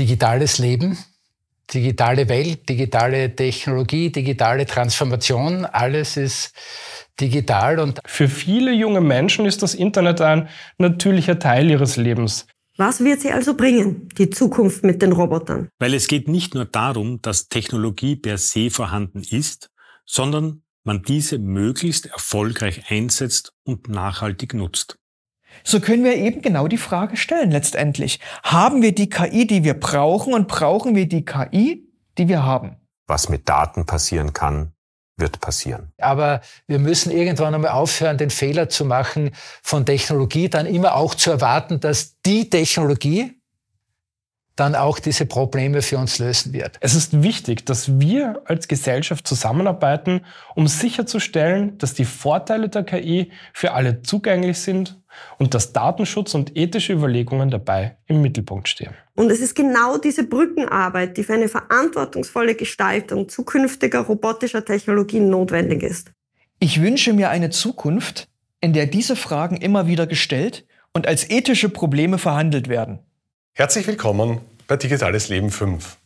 digitales Leben, digitale Welt, digitale Technologie, digitale Transformation, alles ist digital und für viele junge Menschen ist das Internet ein natürlicher Teil ihres Lebens. Was wird sie also bringen, die Zukunft mit den Robotern? Weil es geht nicht nur darum, dass Technologie per se vorhanden ist, sondern man diese möglichst erfolgreich einsetzt und nachhaltig nutzt. So können wir eben genau die Frage stellen letztendlich. Haben wir die KI, die wir brauchen und brauchen wir die KI, die wir haben? Was mit Daten passieren kann, wird passieren. Aber wir müssen irgendwann einmal aufhören, den Fehler zu machen, von Technologie dann immer auch zu erwarten, dass die Technologie, dann auch diese Probleme für uns lösen wird. Es ist wichtig, dass wir als Gesellschaft zusammenarbeiten, um sicherzustellen, dass die Vorteile der KI für alle zugänglich sind und dass Datenschutz und ethische Überlegungen dabei im Mittelpunkt stehen. Und es ist genau diese Brückenarbeit, die für eine verantwortungsvolle Gestaltung zukünftiger robotischer Technologien notwendig ist. Ich wünsche mir eine Zukunft, in der diese Fragen immer wieder gestellt und als ethische Probleme verhandelt werden. Herzlich willkommen bei Digitales Leben 5.